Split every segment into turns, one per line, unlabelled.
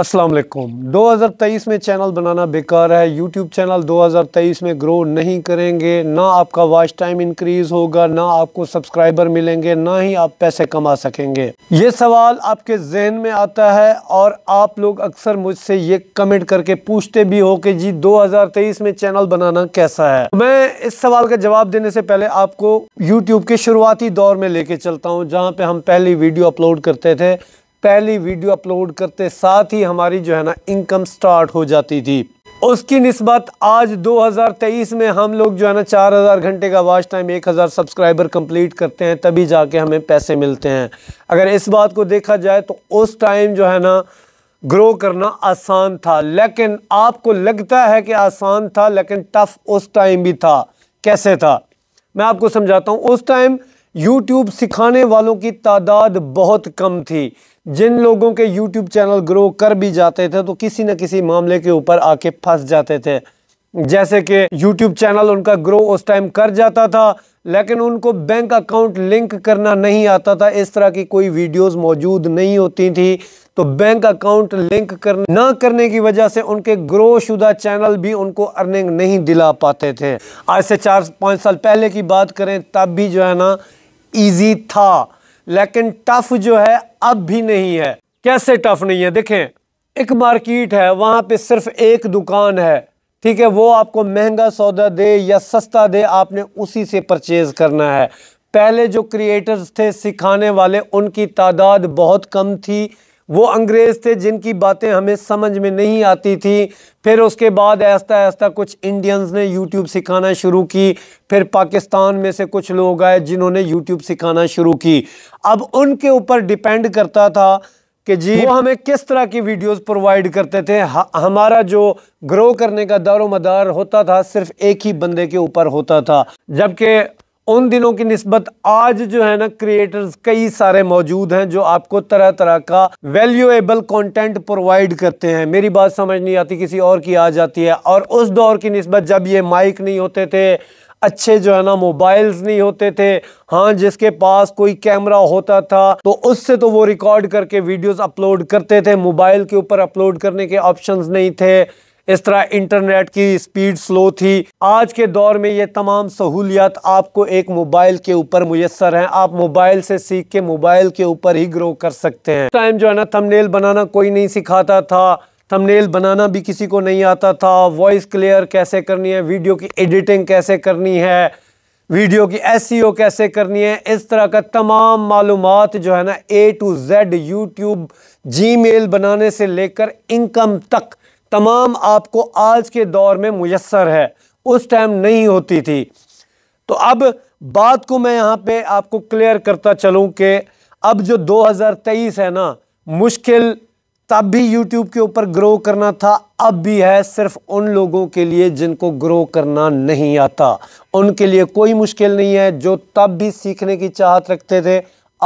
दो हजार तेईस में चैनल बनाना बेकार है यूट्यूब चैनल 2023 में ग्रो नहीं करेंगे ना आपका वॉच टाइम इंक्रीज़ होगा ना आपको सब्सक्राइबर मिलेंगे ना ही आप पैसे कमा सकेंगे ये सवाल आपके जहन में आता है और आप लोग अक्सर मुझसे ये कमेंट करके पूछते भी हो कि जी 2023 में चैनल बनाना कैसा है तो मैं इस सवाल का जवाब देने से पहले आपको यूट्यूब के शुरुआती दौर में लेके चलता हूँ जहाँ पर हम पहली वीडियो अपलोड करते थे पहली वीडियो अपलोड करते साथ ही हमारी जो है ना इनकम स्टार्ट हो जाती थी उसकी नस्बत आज 2023 में हम लोग जो है ना 4000 घंटे का वाच टाइम 1000 सब्सक्राइबर कंप्लीट करते हैं तभी जाके हमें पैसे मिलते हैं अगर इस बात को देखा जाए तो उस टाइम जो है ना ग्रो करना आसान था लेकिन आपको लगता है कि आसान था लेकिन टफ़ उस टाइम भी था कैसे था मैं आपको समझाता हूँ उस टाइम यूट्यूब सिखाने वालों की तादाद बहुत कम थी जिन लोगों के यूट्यूब चैनल ग्रो कर भी जाते थे तो किसी न किसी मामले के ऊपर आके फंस जाते थे जैसे कि यूट्यूब चैनल उनका ग्रो उस टाइम कर जाता था लेकिन उनको बैंक अकाउंट लिंक करना नहीं आता था इस तरह की कोई वीडियोस मौजूद नहीं होती थी तो बैंक अकाउंट लिंक कर ना करने की वजह से उनके ग्रो शुदा चैनल भी उनको अर्निंग नहीं दिला पाते थे आज से चार पाँच साल पहले की बात करें तब भी जो है ना ईजी था लेकिन टफ जो है अब भी नहीं है कैसे टफ नहीं है देखें एक मार्केट है वहाँ पे सिर्फ एक दुकान है ठीक है वो आपको महंगा सौदा दे या सस्ता दे आपने उसी से परचेज़ करना है पहले जो क्रिएटर्स थे सिखाने वाले उनकी तादाद बहुत कम थी वो अंग्रेज़ थे जिनकी बातें हमें समझ में नहीं आती थी फिर उसके बाद ऐसा ऐसा कुछ इंडियंस ने यूट्यूब सिखाना शुरू की फिर पाकिस्तान में से कुछ लोग आए जिन्होंने यूट्यूब सिखाना शुरू की अब उनके ऊपर डिपेंड करता था कि जी वो हमें किस तरह की वीडियोस प्रोवाइड करते थे हमारा जो ग्रो करने का दारो मदार होता था सिर्फ एक ही बंदे के ऊपर होता था जबकि उन दिनों की नस्बत आज जो है ना क्रिएटर्स कई सारे मौजूद हैं जो आपको तरह तरह का वैल्यूएबल कंटेंट प्रोवाइड करते हैं मेरी बात समझ नहीं आती किसी और की आ जाती है और उस दौर की नस्बत जब ये माइक नहीं होते थे अच्छे जो है ना मोबाइल्स नहीं होते थे हाँ जिसके पास कोई कैमरा होता था तो उससे तो वो रिकॉर्ड करके वीडियोस अपलोड करते थे मोबाइल के ऊपर अपलोड करने के ऑप्शंस नहीं थे इस तरह इंटरनेट की स्पीड स्लो थी आज के दौर में ये तमाम सहूलियत आपको एक मोबाइल के ऊपर मुयसर हैं आप मोबाइल से सीख के मोबाइल के ऊपर ही ग्रो कर सकते हैं टाइम जो है ना थंबनेल बनाना कोई नहीं सिखाता था थंबनेल बनाना भी किसी को नहीं आता था वॉइस क्लियर कैसे करनी है वीडियो की एडिटिंग कैसे करनी है वीडियो की एस e कैसे करनी है इस तरह का तमाम मालूम जो है ना ए टू जेड यूट्यूब जी बनाने से लेकर इनकम तक तमाम आपको आज के दौर में मुयसर है उस टाइम नहीं होती थी तो अब बात को मैं यहाँ पे आपको क्लियर करता चलूँ कि अब जो 2023 है ना मुश्किल तब भी यूट्यूब के ऊपर ग्रो करना था अब भी है सिर्फ उन लोगों के लिए जिनको ग्रो करना नहीं आता उनके लिए कोई मुश्किल नहीं है जो तब भी सीखने की चाहत रखते थे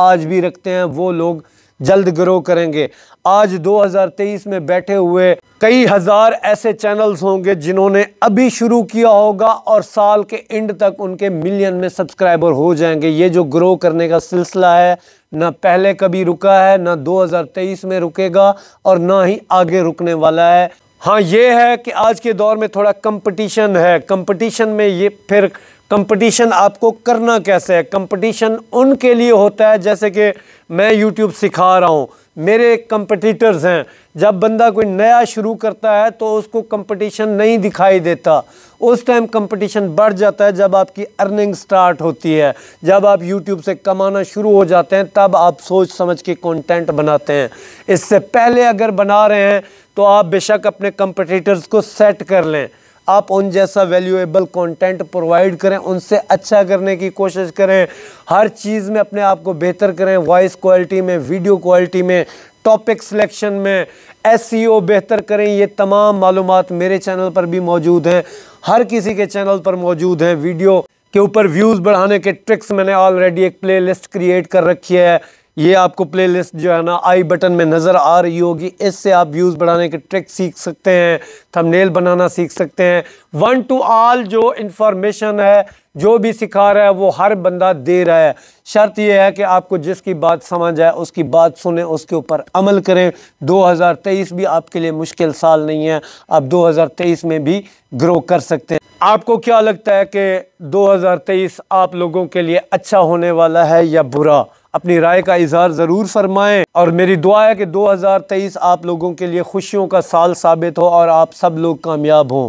आज भी रखते हैं वो लोग जल्द ग्रो करेंगे आज 2023 में बैठे हुए कई हज़ार ऐसे चैनल्स होंगे जिन्होंने अभी शुरू किया होगा और साल के एंड तक उनके मिलियन में सब्सक्राइबर हो जाएंगे ये जो ग्रो करने का सिलसिला है ना पहले कभी रुका है ना 2023 में रुकेगा और ना ही आगे रुकने वाला है हाँ ये है कि आज के दौर में थोड़ा कंपटीशन है कंपटीशन में ये फिर कंपटीशन आपको करना कैसे है कंपटीशन उनके लिए होता है जैसे कि मैं यूट्यूब सिखा रहा हूँ मेरे कंपटीटर्स हैं जब बंदा कोई नया शुरू करता है तो उसको कंपटीशन नहीं दिखाई देता उस टाइम कंपटीशन बढ़ जाता है जब आपकी अर्निंग स्टार्ट होती है जब आप यूट्यूब से कमाना शुरू हो जाते हैं तब आप सोच समझ के कंटेंट बनाते हैं इससे पहले अगर बना रहे हैं तो आप बेशक अपने कंपटीटर्स को सेट कर लें आप उन जैसा वैल्यूएबल कंटेंट प्रोवाइड करें उनसे अच्छा करने की कोशिश करें हर चीज़ में अपने आप को बेहतर करें वॉइस क्वालिटी में वीडियो क्वालिटी में टॉपिक सिलेक्शन में एस e बेहतर करें ये तमाम मालूम मेरे चैनल पर भी मौजूद हैं हर किसी के चैनल पर मौजूद हैं वीडियो के ऊपर व्यूज़ बढ़ाने के ट्रिक्स मैंने ऑलरेडी एक प्लेलिस्ट क्रिएट कर रखी है ये आपको प्लेलिस्ट जो है ना आई बटन में नज़र आ रही होगी इससे आप व्यूज़ बढ़ाने के ट्रिक सीख सकते हैं थंबनेल बनाना सीख सकते हैं वन टू ऑल जो इंफॉर्मेशन है जो भी सिखा रहा है वो हर बंदा दे रहा है शर्त यह है कि आपको जिसकी बात समझ आए उसकी बात सुने उसके ऊपर अमल करें 2023 भी आपके लिए मुश्किल साल नहीं है आप 2023 में भी ग्रो कर सकते हैं आपको क्या लगता है कि 2023 आप लोगों के लिए अच्छा होने वाला है या बुरा अपनी राय का इजहार ज़रूर फरमाएं और मेरी दुआ है कि 2023 आप लोगों के लिए खुशियों का साल साबित हो और आप सब लोग कामयाब हों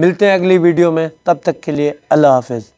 मिलते हैं अगली वीडियो में तब तक के लिए अल्लाह हाफिज़